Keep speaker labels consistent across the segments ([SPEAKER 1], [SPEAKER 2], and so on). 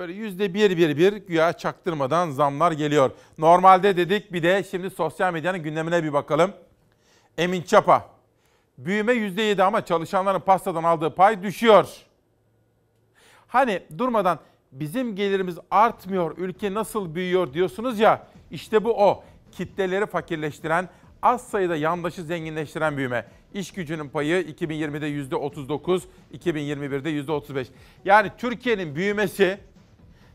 [SPEAKER 1] Böyle yüzde bir bir bir güya çaktırmadan zamlar geliyor. Normalde dedik bir de şimdi sosyal medyanın gündemine bir bakalım. Emin Çapa. Büyüme yüzde yedi ama çalışanların pastadan aldığı pay düşüyor. Hani durmadan bizim gelirimiz artmıyor, ülke nasıl büyüyor diyorsunuz ya. İşte bu o. Kitleleri fakirleştiren, az sayıda yandaşı zenginleştiren büyüme. İş gücünün payı 2020'de %39, 2021'de %35. Yani Türkiye'nin büyümesi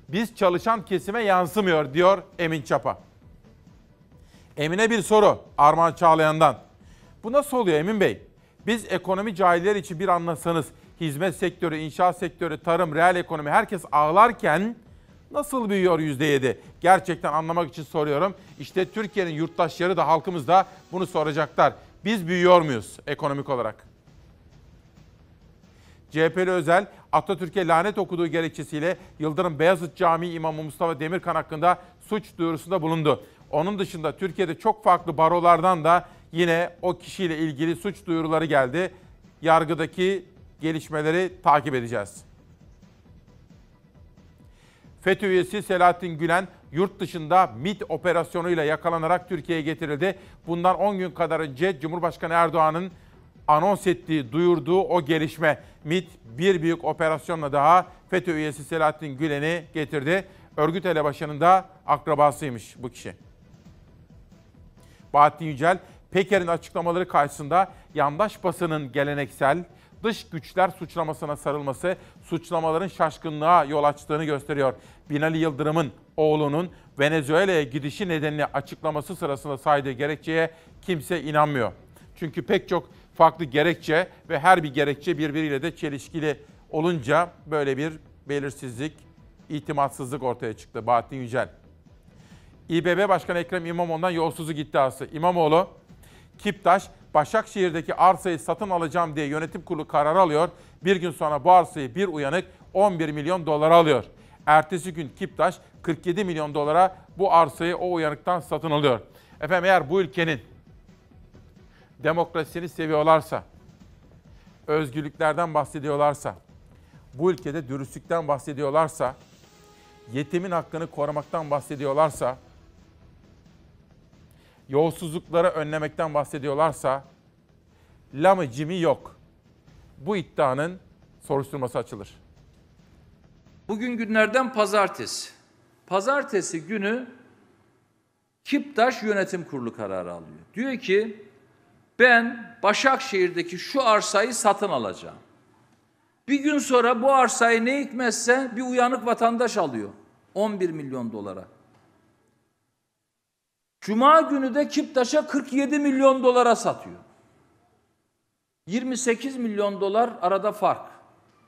[SPEAKER 1] biz çalışan kesime yansımıyor diyor Emin Çapa. Emine bir soru Armağan Çağlayan'dan. Bu nasıl oluyor Emin Bey? Biz ekonomi cahiller için bir anlasanız hizmet sektörü, inşaat sektörü, tarım, reel ekonomi herkes ağlarken nasıl büyüyor %7? Gerçekten anlamak için soruyorum. İşte Türkiye'nin yurttaşları da halkımız da bunu soracaklar. Biz büyüyor muyuz ekonomik olarak? CHP'li Özel Atatürk'e lanet okuduğu gerekçesiyle Yıldırım Beyazıt Camii imamı Mustafa Demirkan hakkında suç duyurusunda bulundu. Onun dışında Türkiye'de çok farklı barolardan da yine o kişiyle ilgili suç duyuruları geldi. Yargıdaki gelişmeleri takip edeceğiz. FETÖ üyesi Selahattin Gülen yurt dışında MIT operasyonuyla yakalanarak Türkiye'ye getirildi. Bundan 10 gün kadar önce Cumhurbaşkanı Erdoğan'ın anons ettiği, duyurduğu o gelişme. MIT bir büyük operasyonla daha FETÖ üyesi Selahattin Gülen'i getirdi. Örgüt elebaşının da akrabasıymış bu kişi. Bahattin Yücel, Peker'in açıklamaları karşısında yandaş basının geleneksel dış güçler suçlamasına sarılması suçlamaların şaşkınlığa yol açtığını gösteriyor. Binali Yıldırım'ın oğlunun Venezuela'ya gidişi nedeniyle açıklaması sırasında saydığı gerekçeye kimse inanmıyor. Çünkü pek çok farklı gerekçe ve her bir gerekçe birbiriyle de çelişkili olunca böyle bir belirsizlik, itimatsızlık ortaya çıktı Bahattin Yücel. İBB Başkanı Ekrem İmamoğlu'ndan yolsuzluk iddiası. İmamoğlu, Kiptaş, Başakşehir'deki arsayı satın alacağım diye yönetim kurulu kararı alıyor. Bir gün sonra bu arsayı bir uyanık 11 milyon dolara alıyor. Ertesi gün Kiptaş 47 milyon dolara bu arsayı o uyanıktan satın alıyor. Efendim eğer bu ülkenin demokrasisini seviyorlarsa, özgürlüklerden bahsediyorlarsa, bu ülkede dürüstlükten bahsediyorlarsa, yetimin hakkını korumaktan bahsediyorlarsa, yolsuzlukları önlemekten bahsediyorlarsa, lamı cimi yok. Bu iddianın soruşturması açılır. Bugün
[SPEAKER 2] günlerden pazartesi. Pazartesi günü Kiptaş Yönetim Kurulu kararı alıyor. Diyor ki ben Başakşehir'deki şu arsayı satın alacağım. Bir gün sonra bu arsayı ne hikmetse bir uyanık vatandaş alıyor. 11 milyon dolara. Cuma günü de Kiptaş'a 47 milyon dolara satıyor. 28 milyon dolar arada fark.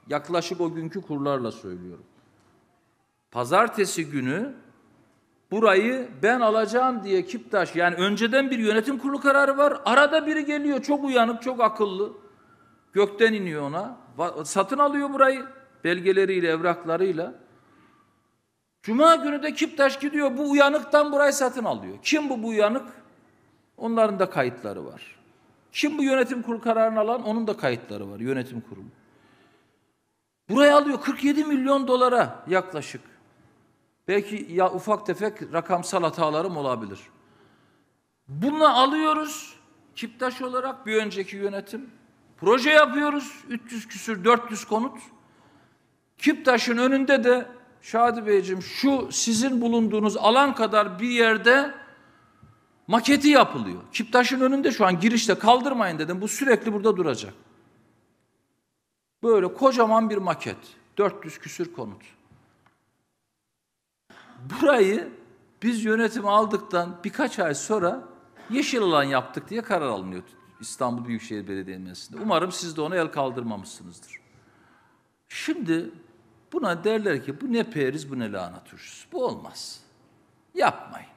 [SPEAKER 2] Yaklaşık o günkü kurlarla söylüyorum. Pazartesi günü burayı ben alacağım diye Kiptaş yani önceden bir yönetim kurulu kararı var. Arada biri geliyor çok uyanık, çok akıllı. Gökten iniyor ona. Satın alıyor burayı belgeleriyle, evraklarıyla. Cuma günü de Kiptaş gidiyor bu uyanıktan burayı satın alıyor. Kim bu bu uyanık? Onların da kayıtları var. Kim bu yönetim kurulu kararını alan? Onun da kayıtları var yönetim kurulu. Burayı alıyor 47 milyon dolara yaklaşık. Belki ya ufak tefek rakamsal hatalarım olabilir. Bunu alıyoruz. Kiptaş olarak bir önceki yönetim. Proje yapıyoruz. 300 küsür 400 konut. Kiptaş'ın önünde de Şadi Beyciğim şu sizin bulunduğunuz alan kadar bir yerde maketi yapılıyor. Kiptaş'ın önünde şu an girişte kaldırmayın dedim. Bu sürekli burada duracak. Böyle kocaman bir maket. 400 küsür konut burayı biz yönetim aldıktan birkaç ay sonra yeşil alan yaptık diye karar alınıyor İstanbul Büyükşehir Belediyesi'nde. Umarım siz de ona el kaldırmamışsınızdır. Şimdi buna derler ki bu ne periz bu ne lanet Bu olmaz. Yapmayın.